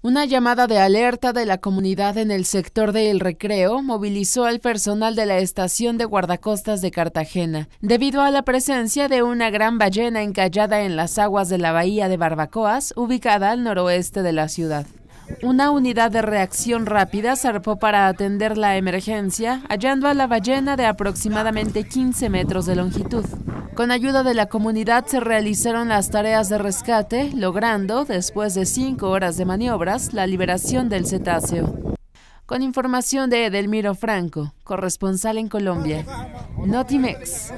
Una llamada de alerta de la comunidad en el sector del recreo movilizó al personal de la estación de guardacostas de Cartagena, debido a la presencia de una gran ballena encallada en las aguas de la bahía de Barbacoas, ubicada al noroeste de la ciudad. Una unidad de reacción rápida zarpó para atender la emergencia, hallando a la ballena de aproximadamente 15 metros de longitud. Con ayuda de la comunidad se realizaron las tareas de rescate, logrando, después de cinco horas de maniobras, la liberación del cetáceo. Con información de Edelmiro Franco, corresponsal en Colombia. Notimex.